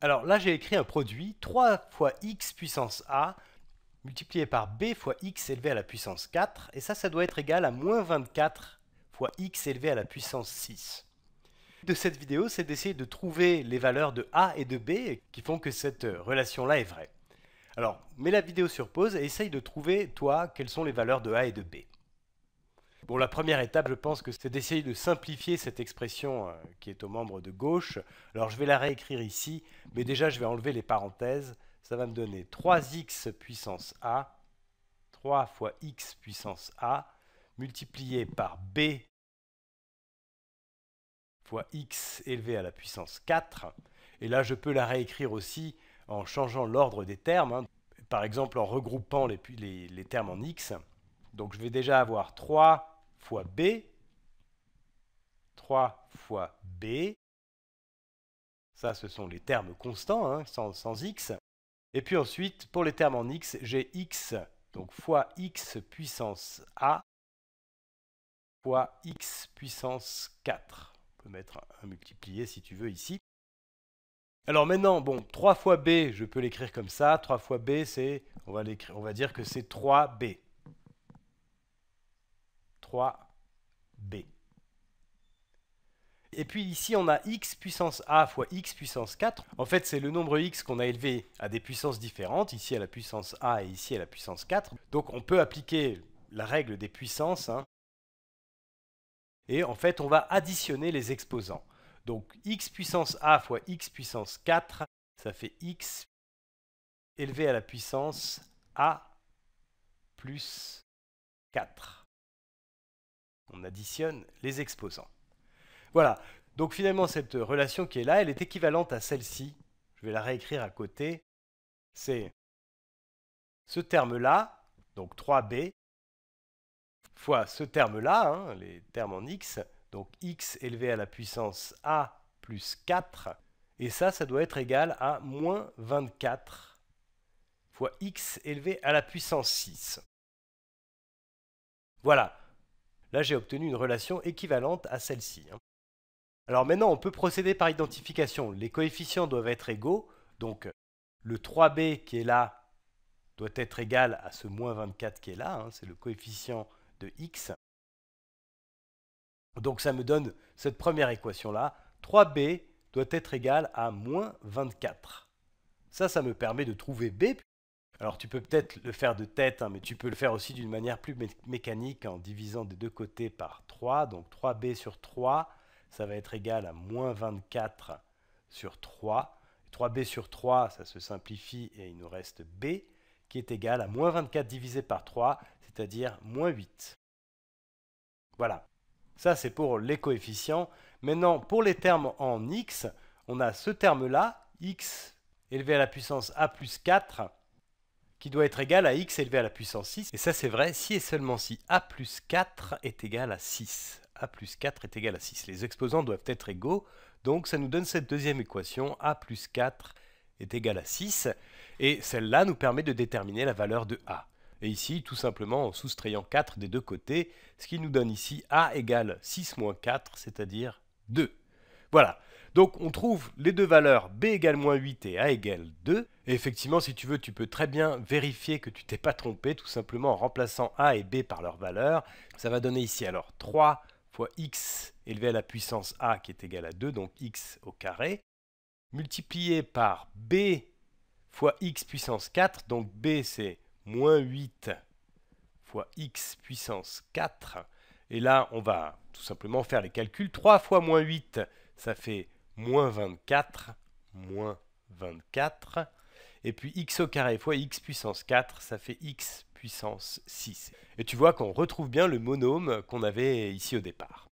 Alors là, j'ai écrit un produit 3 fois x puissance a multiplié par b fois x élevé à la puissance 4, et ça, ça doit être égal à moins 24 fois x élevé à la puissance 6. De cette vidéo, c'est d'essayer de trouver les valeurs de a et de b qui font que cette relation-là est vraie. Alors, mets la vidéo sur pause et essaye de trouver, toi, quelles sont les valeurs de a et de b. Bon, la première étape, je pense que c'est d'essayer de simplifier cette expression euh, qui est au membre de gauche. Alors, je vais la réécrire ici, mais déjà, je vais enlever les parenthèses. Ça va me donner 3x puissance a, 3 fois x puissance a, multiplié par b fois x élevé à la puissance 4. Et là, je peux la réécrire aussi en changeant l'ordre des termes, hein. par exemple en regroupant les termes en x. Donc, je vais déjà avoir 3 fois B, 3 fois B, ça ce sont les termes constants, hein, sans, x, et puis ensuite, pour les termes en x, j'ai x, donc fois x puissance a, fois x puissance 4. On peut mettre un multiplié si tu veux ici. Alors maintenant, bon, 3 fois b, je peux l'écrire comme ça. 3 fois b, c'est, on, on va dire que c'est 3b. 3b. Et puis ici, on a x puissance a fois x puissance 4. En fait, c'est le nombre x qu'on a élevé à des puissances différentes, ici à la puissance a et ici à la puissance 4. Donc on peut appliquer la règle des puissances. Hein. Et en fait, on va additionner les exposants. Donc x puissance a fois x puissance 4, ça fait x élevé à la puissance a plus 4 on additionne les exposants. Voilà, donc finalement cette relation qui est là, elle est équivalente à celle-ci. Je vais la réécrire à côté. C'est ce terme-là, donc 3b, fois ce terme-là, hein, les termes en x, donc x élevé à la puissance a plus 4, et ça, ça doit être égal à moins 24 fois x élevé à la puissance 6. Voilà, Là, j'ai obtenu une relation équivalente à celle-ci. Hein. Alors maintenant, on peut procéder par identification. Les coefficients doivent être égaux, donc le 3b qui est là doit être égal à ce moins 24 qui est là, hein. c'est le coefficient de x. Donc ça me donne cette première équation-là, 3b doit être égal à moins 24. Ça, ça me permet de trouver b, alors tu peux peut-être le faire de tête, hein, mais tu peux le faire aussi d'une manière plus mécanique en divisant des deux côtés par 3. Donc 3b sur 3, ça va être égal à moins 24 sur 3. 3b sur 3, ça se simplifie et il nous reste b qui est égal à moins 24 divisé par 3, c'est-à-dire moins 8. Voilà, ça c'est pour les coefficients. Maintenant, pour les termes en x, on a ce terme-là, x élevé à la puissance a plus 4, qui doit être égal à x élevé à la puissance 6. Et ça c'est vrai si et seulement si a plus 4 est égal à 6. a plus 4 est égal à 6. Les exposants doivent être égaux, donc ça nous donne cette deuxième équation, a plus 4 est égal à 6, et celle-là nous permet de déterminer la valeur de a. Et ici, tout simplement en soustrayant 4 des deux côtés, ce qui nous donne ici a égale 6 moins 4, c'est-à-dire 2. Voilà. Donc on trouve les deux valeurs b égale moins 8 et a égale 2. Et effectivement, si tu veux, tu peux très bien vérifier que tu t'es pas trompé, tout simplement en remplaçant a et b par leurs valeurs. Ça va donner ici alors 3 fois x élevé à la puissance a qui est égal à 2, donc x au carré, multiplié par b fois x puissance 4, donc b c'est moins 8 fois x puissance 4. Et là, on va tout simplement faire les calculs. 3 fois moins 8, ça fait moins 24, moins 24. Et puis x au carré fois x puissance 4, ça fait x puissance 6. Et tu vois qu'on retrouve bien le monôme qu'on avait ici au départ.